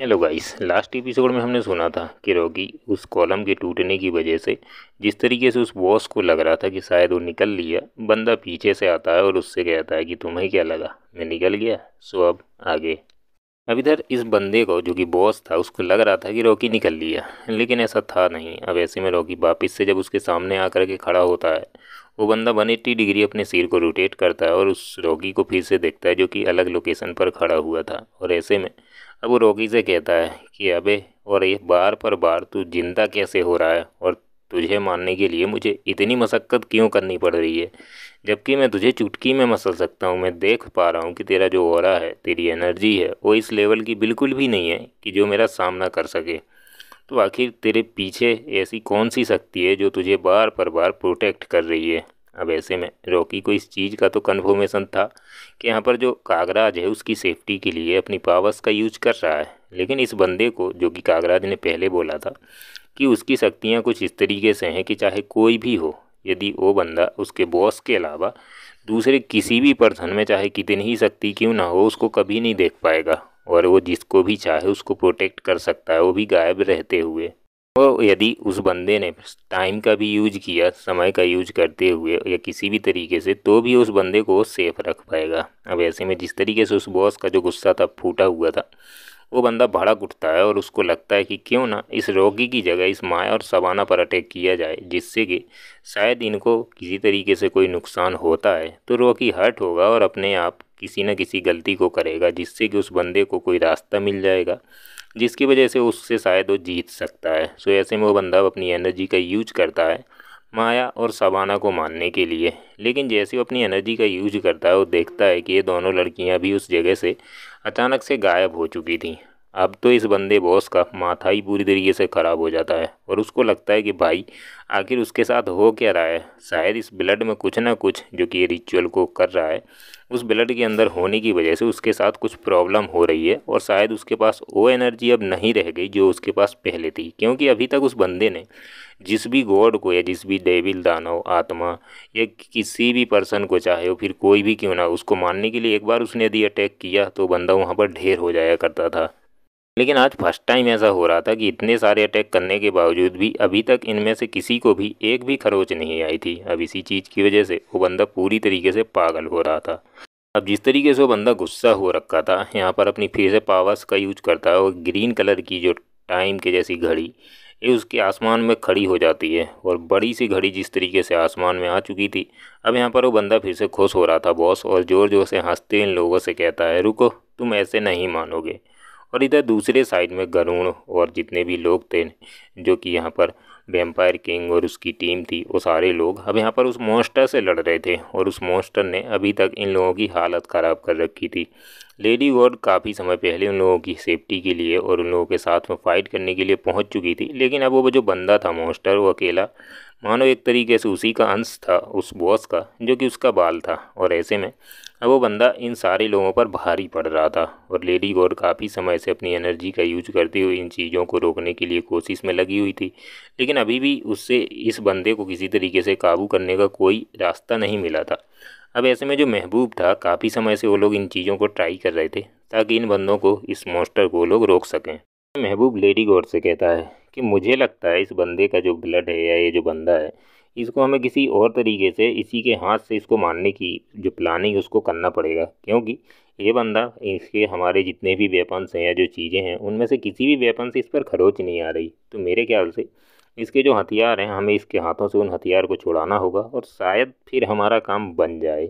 hello guys last episode में हमने सुना था कि रॉकी उस कॉलम के टूटने की वजह से जिस तरीके से उस बॉस को लग रहा था कि शायद वो निकल लिया बंदा पीछे से आता है और उससे कहता है कि तुम्हें क्या लगा मैं निकल गया सो अब आगे अब इधर इस बंदे को जो कि बॉस था उसको लग रहा था कि रॉकी निकल लिया लेकिन ऐसा था नहीं अब ऐसे में रॉकी वापस से जब उसके सामने आकर के खड़ा होता है वो बंदा वन एट्टी डिग्री अपने सिर को रोटेट करता है और उस रॉकी को फिर से देखता है जो कि अलग लोकेशन पर खड़ा हुआ था और ऐसे में अब वो रोगी से कहता है कि अबे और ये बार पर बार तू जिंदा कैसे हो रहा है और तुझे मानने के लिए मुझे इतनी मशक्क़त क्यों करनी पड़ रही है जबकि मैं तुझे चुटकी में मसल सकता हूँ मैं देख पा रहा हूँ कि तेरा जो हो रहा है तेरी एनर्जी है वो इस लेवल की बिल्कुल भी नहीं है कि जो मेरा सामना कर सके तो आखिर तेरे पीछे ऐसी कौन सी शक्ति है जो तुझे बार पर बार प्रोटेक्ट कर रही है अब ऐसे में रॉकी को इस चीज़ का तो कन्फर्मेशन था कि यहाँ पर जो कागराज है उसकी सेफ्टी के लिए अपनी पावर्स का यूज कर रहा है लेकिन इस बंदे को जो कि कागराज ने पहले बोला था कि उसकी शक्तियाँ कुछ इस तरीके से हैं कि चाहे कोई भी हो यदि वो बंदा उसके बॉस के अलावा दूसरे किसी भी पर्सन में चाहे कितनी ही शक्ति क्यों ना हो उसको कभी नहीं देख पाएगा और वो जिसको भी चाहे उसको प्रोटेक्ट कर सकता है वो भी गायब रहते हुए और यदि उस बंदे ने टाइम का भी यूज किया समय का यूज करते हुए या किसी भी तरीके से तो भी उस बंदे को सेफ रख पाएगा अब ऐसे में जिस तरीके से उस बॉस का जो गुस्सा था फूटा हुआ था वो बंदा भड़क उठता है और उसको लगता है कि क्यों ना इस रोगी की जगह इस माया और सवाना पर अटैक किया जाए जिससे कि शायद इनको किसी तरीके से कोई नुकसान होता है तो रोगी हर्ट होगा और अपने आप किसी न किसी गलती को करेगा जिससे कि उस बंदे को कोई रास्ता मिल जाएगा जिसकी वजह से उससे शायद वो जीत सकता है सो ऐसे में वो बंदा अपनी एनर्जी का यूज करता है माया और सबाना को मानने के लिए लेकिन जैसे वो अपनी एनर्जी का यूज करता है वो देखता है कि ये दोनों लड़कियाँ भी उस जगह से अचानक से गायब हो चुकी थीं अब तो इस बंदे बॉस का माथा ही पूरी तरीके से ख़राब हो जाता है और उसको लगता है कि भाई आखिर उसके साथ हो क्या रहा है शायद इस ब्लड में कुछ ना कुछ जो कि ये रिचुअल को कर रहा है उस ब्लड के अंदर होने की वजह से उसके साथ कुछ प्रॉब्लम हो रही है और शायद उसके पास वो एनर्जी अब नहीं रह गई जो उसके पास पहले थी क्योंकि अभी तक उस बंदे ने जिस भी गॉड को या जिस भी डेविल दानव आत्मा या किसी भी पर्सन को चाहे वो फिर कोई भी क्यों ना उसको मानने के लिए एक बार उसने यदि अटैक किया तो बंदा वहाँ पर ढेर हो जाया करता था लेकिन आज फर्स्ट टाइम ऐसा हो रहा था कि इतने सारे अटैक करने के बावजूद भी अभी तक इनमें से किसी को भी एक भी खरोच नहीं आई थी अब इसी चीज़ की वजह से वो बंदा पूरी तरीके से पागल हो रहा था अब जिस तरीके से वो बंदा गुस्सा हो रखा था यहाँ पर अपनी फिर से पावर्स का यूज करता है और ग्रीन कलर की जो टाइम के जैसी घड़ी ये उसके आसमान में खड़ी हो जाती है और बड़ी सी घड़ी जिस तरीके से आसमान में आ चुकी थी अब यहाँ पर वो बंदा फिर से खुश हो रहा था बॉस और ज़ोर ज़ोर से हंसते इन लोगों से कहता है रुको तुम ऐसे नहीं मानोगे और इधर दूसरे साइड में गरुण और जितने भी लोग थे जो कि यहाँ पर वेम्पायर किंग और उसकी टीम थी वो सारे लोग अब यहाँ पर उस मोस्टर से लड़ रहे थे और उस मोस्टर ने अभी तक इन लोगों की हालत ख़राब कर रखी थी लेडी गॉड काफ़ी समय पहले उन लोगों की सेफ्टी के लिए और उन लोगों के साथ में फ़ाइट करने के लिए पहुँच चुकी थी लेकिन अब वो जो बंदा था मोस्टर वो अकेला मानो एक तरीके से उसी का अंश था उस बॉस का जो कि उसका बाल था और ऐसे में अब वो बंदा इन सारे लोगों पर भारी पड़ रहा था और लेडी गॉड काफ़ी समय से अपनी एनर्जी का यूज करते हुए इन चीज़ों को रोकने के लिए कोशिश में लगी हुई थी लेकिन अभी भी उससे इस बंदे को किसी तरीके से काबू करने का कोई रास्ता नहीं मिला था अब ऐसे में जो महबूब था काफ़ी समय से वो लोग इन चीज़ों को ट्राई कर रहे थे ताकि इन बंदों को इस मोस्टर को लोग रोक सकें महबूब लेडी गौर से कहता है कि मुझे लगता है इस बंदे का जो ब्लड है या ये जो बंदा है इसको हमें किसी और तरीके से इसी के हाथ से इसको मारने की जो प्लानिंग उसको करना पड़ेगा क्योंकि ये बंदा इसके हमारे जितने भी वेपन्स हैं या जो चीज़ें हैं उनमें से किसी भी वेपन से इस पर खरोच नहीं आ रही तो मेरे ख्याल से इसके जो हथियार हैं हमें इसके हाथों से उन हथियार को छुड़ाना होगा और शायद फिर हमारा काम बन जाए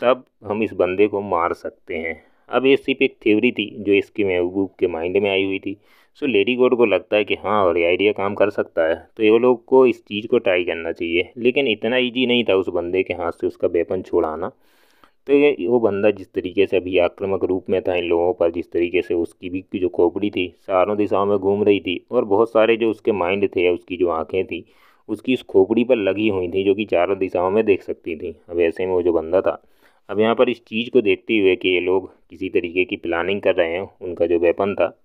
तब हम इस बंदे को मार सकते हैं अब ये सिर्फ एक थ्योरी थी जो इसके महबूब के माइंड में आई हुई थी सो लेडी गोड को लगता है कि हाँ और ये आइडिया काम कर सकता है तो ये लोग को इस चीज़ को ट्राई करना चाहिए लेकिन इतना ईजी नहीं था उस बंदे के हाथ से उसका बेपन छोड़ाना तो ये वो बंदा जिस तरीके से अभी आक्रामक रूप में था इन लोगों पर जिस तरीके से उसकी भी जो खोपड़ी थी सारों दिशाओं में घूम रही थी और बहुत सारे जो उसके माइंड थे उसकी जो आँखें थी उसकी उस खोपड़ी पर लगी हुई थी जो कि चारों दिशाओं में देख सकती थी अब ऐसे में वो जो बंदा था अब यहाँ पर इस चीज़ को देखते हुए कि ये लोग किसी तरीके की प्लानिंग कर रहे हैं उनका जो वेपन था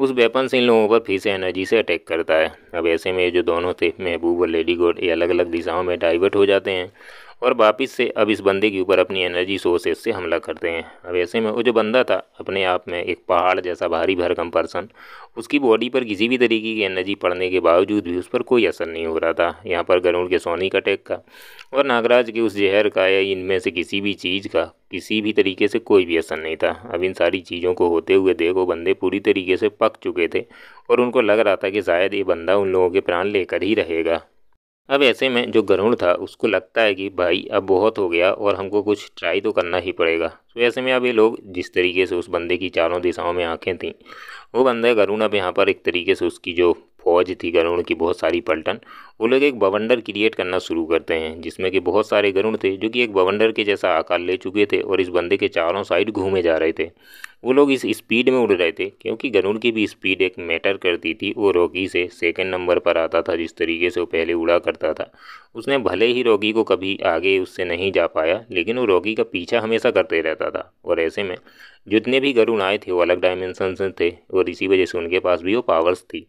उस वेपन से इन लोगों पर फिर से एनर्जी से अटैक करता है अब ऐसे में जो दोनों थे महबूब और लेडी गोड ये अलग अलग दिशाओं में डाइवर्ट हो जाते हैं और वापिस से अब इस बंदे के ऊपर अपनी एनर्जी सोर्सेज से हमला करते हैं अब ऐसे में वो जो बंदा था अपने आप में एक पहाड़ जैसा भारी भरकम पर्सन उसकी बॉडी पर किसी भी तरीके की एनर्जी पड़ने के बावजूद भी उस पर कोई असर नहीं हो रहा था यहाँ पर गरुड़ के सोनी का टैग का और नागराज के उस जहर का या इनमें से किसी भी चीज़ का किसी भी तरीके से कोई भी असर नहीं था अब इन सारी चीज़ों को होते हुए देखो बंदे पूरी तरीके से पक चुके थे और उनको लग रहा था कि शायद ये बंदा उन लोगों के प्राण लेकर ही रहेगा अब ऐसे में जो गरुण था उसको लगता है कि भाई अब बहुत हो गया और हमको कुछ ट्राई तो करना ही पड़ेगा तो ऐसे में अब ये लोग जिस तरीके से उस बंदे की चारों दिशाओं में आंखें थीं वो बंदा गरुण अब यहाँ पर एक तरीके से उसकी जो फौज थी गरुण की बहुत सारी पलटन वो लोग एक बवंडर क्रिएट करना शुरू करते हैं जिसमें कि बहुत सारे गरुण थे जो कि एक बवंडर के जैसा आकार ले चुके थे और इस बंदे के चारों साइड घूमे जा रहे थे वो लोग इस स्पीड में उड़ रहे थे क्योंकि गरुड़ की भी स्पीड एक मैटर करती थी वो रोगी से सेकेंड नंबर पर आता था जिस तरीके से वो पहले उड़ा करता था उसने भले ही रोगी को कभी आगे उससे नहीं जा पाया लेकिन वो रोगी का पीछा हमेशा करते रहता था और ऐसे में जितने भी गरुण आए थे वो अलग डायमेंशन से थे और इसी वजह से उनके पास भी वो पावर्स थी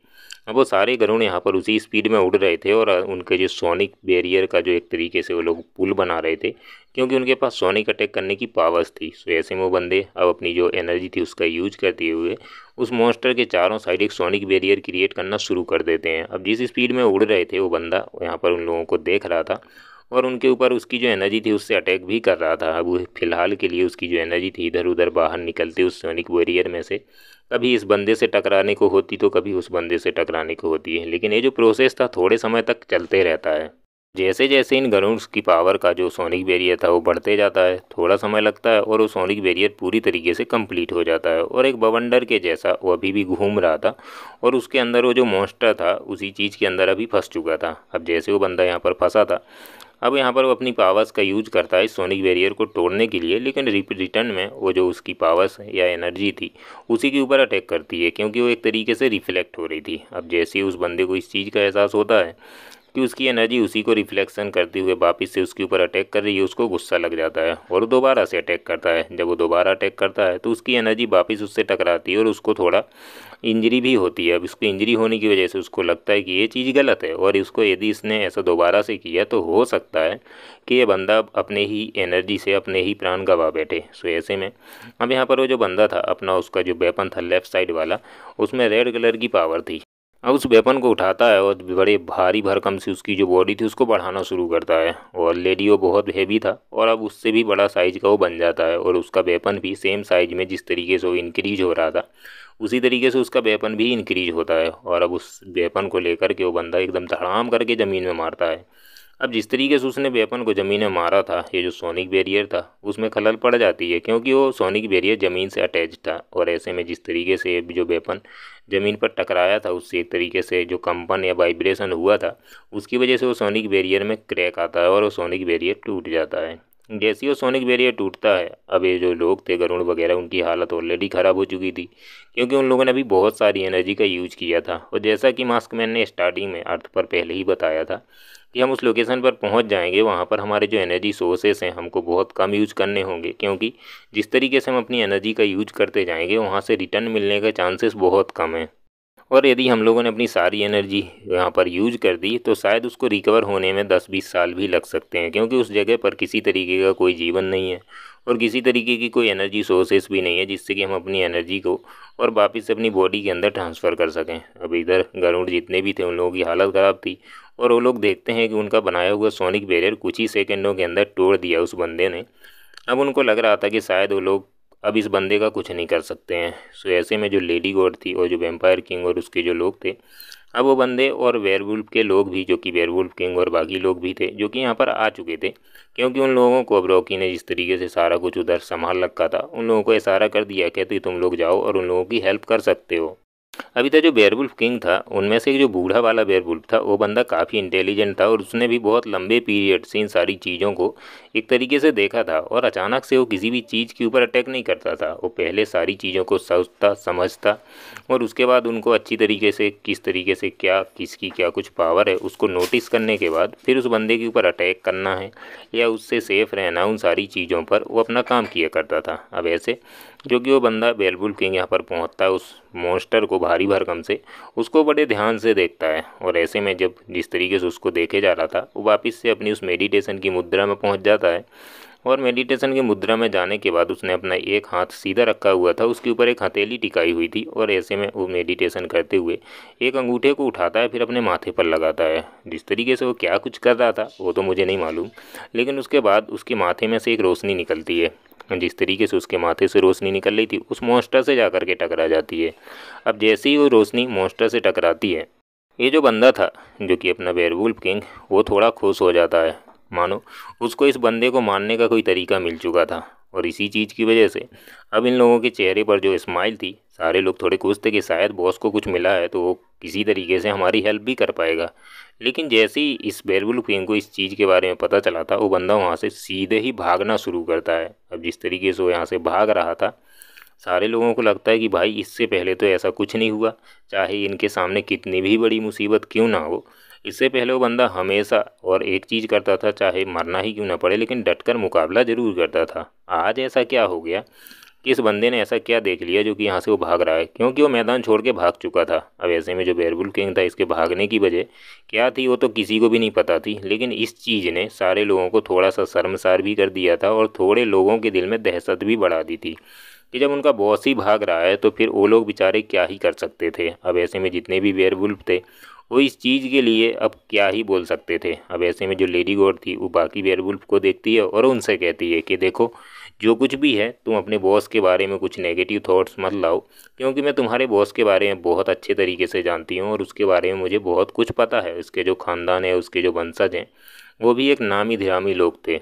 अब वो सारे गरुण यहाँ पर उसी स्पीड में उड़ रहे थे और उनके जो सोनिक बैरियर का जो एक तरीके से वो लोग पुल बना रहे थे क्योंकि उनके पास सोनिक अटैक करने की पावर्स थी सो तो ऐसे में वो बंदे अब अपनी जो एनर्जी थी उसका यूज करते हुए उस मॉन्स्टर के चारों साइड एक सोनिक बैरियर क्रिएट करना शुरू कर देते हैं अब जिस स्पीड में उड़ रहे थे वो बंदा यहाँ पर उन लोगों को देख रहा था और उनके ऊपर उसकी जो एनर्जी थी उससे अटैक भी कर रहा था अब फिलहाल के लिए उसकी जो एनर्जी थी इधर उधर बाहर निकलते उस सोनिक बैरियर में से कभी इस बंदे से टकराने को होती तो कभी उस बंदे से टकराने को होती है लेकिन ये जो प्रोसेस था थोड़े समय तक चलते रहता है जैसे जैसे इन गरुड्स की पावर का जो सोनिक बैरियर था वो बढ़ते जाता है थोड़ा समय लगता है और वो सोनिक बैरियर पूरी तरीके से कंप्लीट हो जाता है और एक बवंडर के जैसा वो अभी भी घूम रहा था और उसके अंदर वो जो मॉन्स्टर था उसी चीज़ के अंदर अभी फंस चुका था अब जैसे वो बंदा यहाँ पर फंसा था अब यहाँ पर वो अपनी पावर्स का यूज करता है सोनिक बैरियर को तोड़ने के लिए लेकिन रिटर्न में वो जो उसकी पावर्स या एनर्जी थी उसी के ऊपर अटैक करती है क्योंकि वो एक तरीके से रिफ्लेक्ट हो रही थी अब जैसे ही उस बंदे को इस चीज़ का एहसास होता है कि उसकी एनर्जी उसी को रिफ्लेक्शन करते हुए वापस से उसके ऊपर अटैक कर रही है उसको गुस्सा लग जाता है और दोबारा से अटैक करता है जब वो दोबारा अटैक करता है तो उसकी एनर्जी वापस उससे टकराती है और उसको थोड़ा इंजरी भी होती है अब इसको इंजरी होने की वजह से उसको लगता है कि ये चीज़ गलत है और इसको यदि इसने ऐसा दोबारा से किया तो हो सकता है कि ये बंदा अपने ही एनर्जी से अपने ही प्राण गवा बैठे सो ऐसे में अब यहाँ पर वो जो बंदा था अपना उसका जो वेपन था लेफ़्ट साइड वाला उसमें रेड कलर की पावर थी अब उस वेपन को उठाता है और बड़े भारी भरकम से उसकी जो बॉडी थी उसको बढ़ाना शुरू करता है और लेडी वो बहुत हैवी था और अब उससे भी बड़ा साइज का वो बन जाता है और उसका वेपन भी सेम साइज में जिस तरीके से वो इंक्रीज हो रहा था उसी तरीके से उसका वेपन भी इंक्रीज होता है और अब उस वेपन को लेकर के वो बंदा एकदम धड़ाम करके ज़मीन में मारता है अब जिस तरीके से उसने वेपन को ज़मीन में मारा था ये जो सोनिक बैरियर था उसमें खलल पड़ जाती है क्योंकि वो सोनिक बैरियर ज़मीन से अटैच था और ऐसे में जिस तरीके से जो वेपन ज़मीन पर टकराया था उससे एक तरीके से जो कंपन या वाइब्रेशन हुआ था उसकी वजह से वो सोनिक बैरियर में क्रैक आता है और वो सोनिक बैरियर टूट जाता है जैसे ही सोनिक बैरियर टूटता है अब ये जो लोग थे गरुण वगैरह उनकी हालत ऑलरेडी ख़राब हो चुकी थी क्योंकि उन लोगों ने अभी बहुत सारी एनर्जी का यूज किया था और जैसा कि मास्क मैन ने स्टार्टिंग में अर्थ पर पहले ही बताया था कि हम उस लोकेशन पर पहुंच जाएंगे वहाँ पर हमारे जो एनर्जी सोर्सेस हैं हमको बहुत कम यूज करने होंगे क्योंकि जिस तरीके से हम अपनी एनर्जी का यूज करते जाएंगे वहाँ से रिटर्न मिलने के चांसेस बहुत कम हैं और यदि हम लोगों ने अपनी सारी एनर्जी यहाँ पर यूज कर दी तो शायद उसको रिकवर होने में दस बीस साल भी लग सकते हैं क्योंकि उस जगह पर किसी तरीके का कोई जीवन नहीं है और किसी तरीके की कोई एनर्जी सोर्सेस भी नहीं है जिससे कि हम अपनी एनर्जी को और वापस अपनी बॉडी के अंदर ट्रांसफ़र कर सकें अब इधर गरुड़ जितने भी थे उन लोगों की हालत ख़राब थी और वो लोग देखते हैं कि उनका बनाया हुआ सोनिक बैरियर कुछ ही सेकेंडों के अंदर तोड़ दिया उस बंदे ने अब उनको लग रहा था कि शायद वो लोग अब इस बंदे का कुछ नहीं कर सकते हैं सो ऐसे में जो लेडी गॉड थी और जो वेम्पायर किंग और उसके जो लोग थे अब वो बंदे और वेरवुल्फ के लोग भी जो कि वेरवुल्फ किंग और बाकी लोग भी थे जो कि यहाँ पर आ चुके थे क्योंकि उन लोगों को अब रॉकी ने जिस तरीके से सारा कुछ उधर संभाल रखा था उन लोगों को इशारा कर दिया कहते तुम लोग जाओ और उन लोगों की हेल्प कर सकते हो अभी तक तो जो बेयरवुल्फ किंग था उनमें से जो बूढ़ा वाला बेयरवुल्फ था वो बंदा काफ़ी इंटेलिजेंट था और उसने भी बहुत लंबे पीरियड से इन सारी चीज़ों को एक तरीके से देखा था और अचानक से वो किसी भी चीज़ के ऊपर अटैक नहीं करता था वो पहले सारी चीज़ों को सोचता समझता और उसके बाद उनको अच्छी तरीके से किस तरीके से क्या किसकी क्या कुछ पावर है उसको नोटिस करने के बाद फिर उस बंदे के ऊपर अटैक करना है या उससे सेफ़ रहना उन सारी चीज़ों पर वो अपना काम किया करता था अब ऐसे जो कि वो बंदा बेलबुल किंग यहाँ पर पहुँचता है उस मोस्टर को भारी भारी भरकम से उसको बड़े ध्यान से देखता है और ऐसे में जब जिस तरीके से उसको देखे जा रहा था वो वापस से अपनी उस मेडिटेशन की मुद्रा में पहुंच जाता है और मेडिटेशन की मुद्रा में जाने के बाद उसने अपना एक हाथ सीधा रखा हुआ था उसके ऊपर एक हथेली टिकाई हुई थी और ऐसे में वो मेडिटेशन करते हुए एक अंगूठे को उठाता है फिर अपने माथे पर लगाता है जिस तरीके से वो क्या कुछ कर रहा था वो तो मुझे नहीं मालूम लेकिन उसके बाद उसके माथे में से एक रोशनी निकलती है जिस तरीके से उसके माथे से रोशनी निकल रही थी उस मोस्टर से जा कर के टकरा जाती है अब जैसे ही वो रोशनी मोस्टर से टकराती है ये जो बंदा था जो कि अपना बेरवुल्फ किंग वो थोड़ा खुश हो जाता है मानो उसको इस बंदे को मारने का कोई तरीका मिल चुका था और इसी चीज़ की वजह से अब इन लोगों के चेहरे पर जो स्माइल थी सारे लोग थोड़े खुश थे कि शायद बॉस को कुछ मिला है तो वो किसी तरीके से हमारी हेल्प भी कर पाएगा लेकिन जैसे ही इस बैरबुल क्वीन को इस चीज़ के बारे में पता चला था वो बंदा वहाँ से सीधे ही भागना शुरू करता है अब जिस तरीके से वो यहाँ से भाग रहा था सारे लोगों को लगता है कि भाई इससे पहले तो ऐसा कुछ नहीं हुआ चाहे इनके सामने कितनी भी बड़ी मुसीबत क्यों ना हो इससे पहले वो बंदा हमेशा और एक चीज़ करता था चाहे मरना ही क्यों ना पड़े लेकिन डटकर मुकाबला ज़रूर करता था आज ऐसा क्या हो गया कि इस बंदे ने ऐसा क्या देख लिया जो कि यहाँ से वो भाग रहा है क्योंकि वो मैदान छोड़ के भाग चुका था अब ऐसे में जो बैरबुल किंग था इसके भागने की वजह क्या थी वो तो किसी को भी नहीं पता थी लेकिन इस चीज़ ने सारे लोगों को थोड़ा सा शर्मसार भी कर दिया था और थोड़े लोगों के दिल में दहशत भी बढ़ा दी थी कि जब उनका बॉस ही भाग रहा है तो फिर वो लोग बेचारे क्या ही कर सकते थे अब ऐसे में जितने भी बेयरवुल्फ थे वो इस चीज़ के लिए अब क्या ही बोल सकते थे अब ऐसे में जो लेडी गॉड थी वो बाकी बैरबुल्फ को देखती है और उनसे कहती है कि देखो जो कुछ भी है तुम अपने बॉस के बारे में कुछ नेगेटिव थॉट्स मत लाओ क्योंकि मैं तुम्हारे बॉस के बारे में बहुत अच्छे तरीके से जानती हूँ और उसके बारे में मुझे बहुत कुछ पता है उसके जो ख़ानदान है उसके जो वंशज हैं वो भी एक नामी धिरामी लोग थे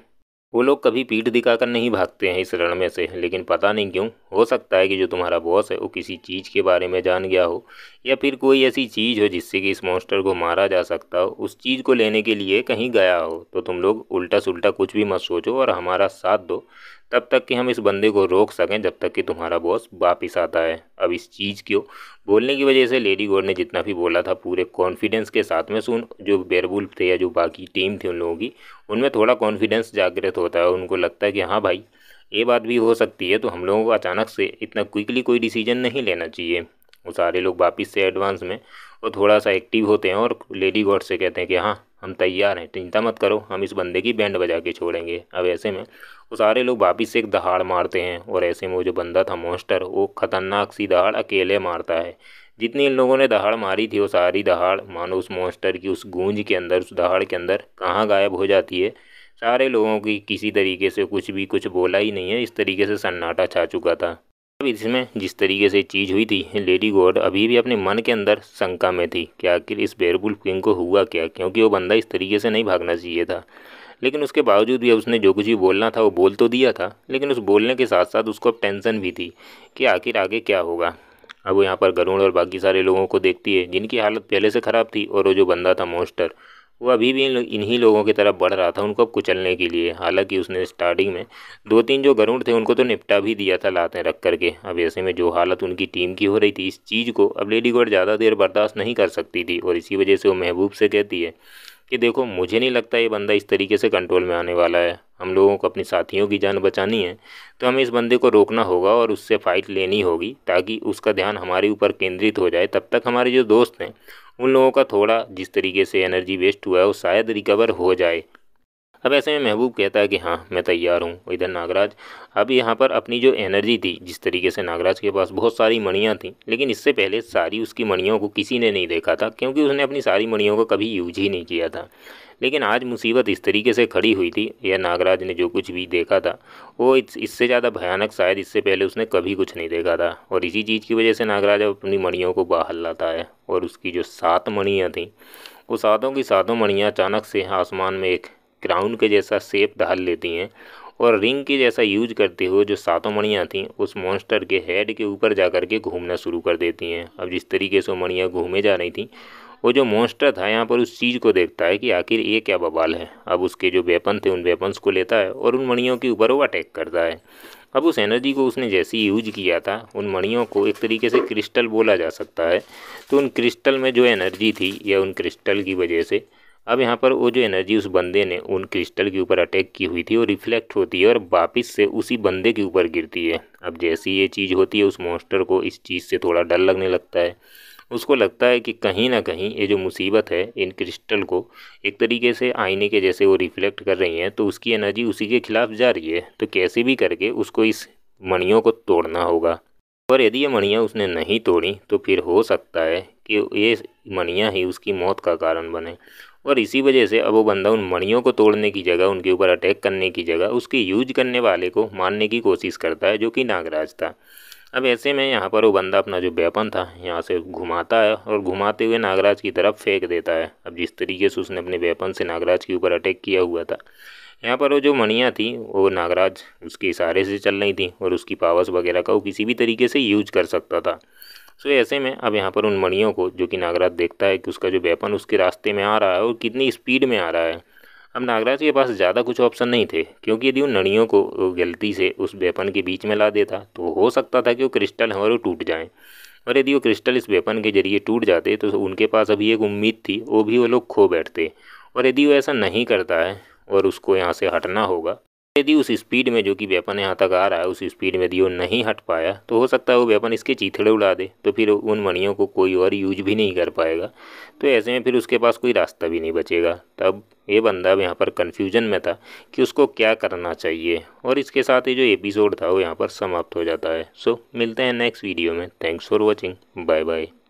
वो लोग कभी पीठ दिखाकर नहीं भागते हैं इस रण में से लेकिन पता नहीं क्यों हो सकता है कि जो तुम्हारा बॉस है वो किसी चीज़ के बारे में जान गया हो या फिर कोई ऐसी चीज़ हो जिससे कि इस मॉन्स्टर को मारा जा सकता हो उस चीज़ को लेने के लिए कहीं गया हो तो तुम लोग उल्टा सुल्टा कुछ भी मत सोचो और हमारा साथ दो तब तक कि हम इस बंदे को रोक सकें जब तक कि तुम्हारा बॉस वापस आता है अब इस चीज़ को बोलने की वजह से लेडी गोड ने जितना भी बोला था पूरे कॉन्फिडेंस के साथ में सुन जो बेरबुल थे या जो बाकी टीम थी उन लोगों की उनमें थोड़ा कॉन्फिडेंस जागृत होता है उनको लगता है कि हाँ भाई ये बात भी हो सकती है तो हम लोगों को अचानक से इतना क्विकली कोई डिसीजन नहीं लेना चाहिए वो सारे लोग वापस से एडवांस में वो थोड़ा सा एक्टिव होते हैं और लेडी गॉड से कहते हैं कि हाँ हम तैयार हैं चिंता मत करो हम इस बंदे की बैंड बजा के छोड़ेंगे अब ऐसे में वो सारे लोग वापस से एक दहाड़ मारते हैं और ऐसे में वो जो बंदा था मोस्टर वो ख़तरनाक सी दहाड़ अकेले मारता है जितनी इन लोगों ने दहाड़ मारी थी वो सारी दहाड़ मानो उस मोस्टर की उस गूंज के अंदर उस दहाड़ के अंदर कहाँ गायब हो जाती है सारे लोगों की किसी तरीके से कुछ भी कुछ बोला ही नहीं है इस तरीके से सन्नाटा छा चुका था अब इसमें जिस तरीके से चीज़ हुई थी लेडी गॉड अभी भी अपने मन के अंदर शंका में थी कि आखिर इस बेरबुल किंग को हुआ क्या क्योंकि वो बंदा इस तरीके से नहीं भागना चाहिए था लेकिन उसके बावजूद भी उसने जो कुछ भी बोलना था वो बोल तो दिया था लेकिन उस बोलने के साथ साथ उसको अब टेंशन भी थी कि आखिर आगे क्या होगा अब वो यहाँ पर गरुड़ और बाकी सारे लोगों को देखती है जिनकी हालत पहले से ख़राब थी और वो जो बंदा था मोस्टर वो अभी भी इन्हीं लोगों की तरफ बढ़ रहा था उनको कुचलने के लिए हालांकि उसने स्टार्टिंग में दो तीन जो गरुड़ थे उनको तो निपटा भी दिया था लातें रख करके अब ऐसे में जो हालत उनकी टीम की हो रही थी इस चीज़ को अब लेडी गॉड ज़्यादा देर बर्दाश्त नहीं कर सकती थी और इसी वजह से वो महबूब से कहती है कि देखो मुझे नहीं लगता ये बंदा इस तरीके से कंट्रोल में आने वाला है हम लोगों को अपने साथियों की जान बचानी है तो हमें इस बंदे को रोकना होगा और उससे फ़ाइट लेनी होगी ताकि उसका ध्यान हमारे ऊपर केंद्रित हो जाए तब तक हमारे जो दोस्त हैं उन लोगों का थोड़ा जिस तरीके से एनर्जी वेस्ट हुआ है वो शायद रिकवर हो जाए अब ऐसे में महबूब कहता है कि हाँ मैं तैयार हूँ इधर नागराज अब यहाँ पर अपनी जो एनर्जी थी जिस तरीके से नागराज के पास बहुत सारी मणियाँ थीं लेकिन इससे पहले सारी उसकी मणियों को किसी ने नहीं देखा था क्योंकि उसने अपनी सारी मणियों का कभी यूज ही नहीं किया था लेकिन आज मुसीबत इस तरीके से खड़ी हुई थी या नागराज ने जो कुछ भी देखा था वो इससे ज़्यादा भयानक शायद इससे पहले उसने कभी कुछ नहीं देखा था और इसी चीज़ की वजह से नागराज अब अपनी मणियों को बाहर लाता है और उसकी जो सात मणियाँ थीं वो सातों की सातों मणियाँ अचानक से आसमान में एक क्राउन के जैसा सेप ढाल लेती हैं और रिंग के जैसा यूज करते हुए जो सातों मणियाँ थीं उस मॉन्स्टर के हेड के ऊपर जा कर के घूमना शुरू कर देती हैं अब जिस तरीके से वो मणियाँ घूमे जा रही थी वो जो मॉन्स्टर था यहाँ पर उस चीज़ को देखता है कि आखिर ये क्या बवाल है अब उसके जो वेपन थे उन वेपन्स को लेता है और उन मणियों के ऊपर वो अटैक करता है अब उस एनर्जी को उसने जैसे ही यूज किया था उन मणियों को एक तरीके से क्रिस्टल बोला जा सकता है तो उन क्रिस्टल में जो एनर्जी थी या उन क्रिस्टल की वजह से अब यहाँ पर वो जो एनर्जी उस बंदे ने उन क्रिस्टल के ऊपर अटैक की हुई थी वो रिफ्लेक्ट होती है और वापस से उसी बंदे के ऊपर गिरती है अब जैसी ये चीज़ होती है उस मॉन्स्टर को इस चीज़ से थोड़ा डर लगने लगता है उसको लगता है कि कहीं ना कहीं ये जो मुसीबत है इन क्रिस्टल को एक तरीके से आईने के जैसे वो रिफ्लेक्ट कर रही हैं तो उसकी एनर्जी उसी के खिलाफ जा रही है तो कैसे भी करके उसको इस मणियों को तोड़ना होगा और यदि ये मणियाँ उसने नहीं तोड़ी तो फिर हो सकता है कि ये मणियाँ ही उसकी मौत का कारण बने और इसी वजह से अब वो बंदा उन मणियों को तोड़ने की जगह उनके ऊपर अटैक करने की जगह उसके यूज करने वाले को मारने की कोशिश करता है जो कि नागराज था अब ऐसे में यहाँ पर वो बंदा अपना जो वेपन था यहाँ से घुमाता है और घुमाते हुए नागराज की तरफ फेंक देता है अब जिस तरीके से उसने अपने वेपन से नागराज के ऊपर अटैक किया हुआ था यहाँ पर वो जो मणियाँ थी वो नागराज उसके इशारे से चल रही थी और उसकी पावर्स वगैरह का वो किसी भी तरीके से यूज कर सकता था सो ऐसे में अब यहाँ पर उन मणियों को जो कि नागराज देखता है कि उसका जो वेपन उसके रास्ते में आ रहा है और कितनी स्पीड में आ रहा है अब नागराज के पास ज़्यादा कुछ ऑप्शन नहीं थे क्योंकि यदि उन नड़ियों को गलती से उस वेपन के बीच में ला देता तो हो सकता था कि वो क्रिस्टल हमारे टूट जाएँ और यदि वो क्रिस्टल इस वेपन के जरिए टूट जाते तो उनके पास अभी एक उम्मीद थी वो भी वो लोग खो बैठते और यदि वो ऐसा नहीं करता है और उसको यहाँ से हटना होगा यदि उस स्पीड में जो कि वेपन यहाँ तक आ रहा है उस स्पीड में यदि वो नहीं हट पाया तो हो सकता है वो वेपन इसके चीथड़े उड़ा दे तो फिर उन मणियों को कोई और यूज भी नहीं कर पाएगा तो ऐसे में फिर उसके पास कोई रास्ता भी नहीं बचेगा तब ये बंदा यहाँ पर कन्फ्यूजन में था कि उसको क्या करना चाहिए और इसके साथ ही जो एपिसोड था वो यहाँ पर समाप्त हो जाता है सो मिलते हैं नेक्स्ट वीडियो में thanks for watching bye bye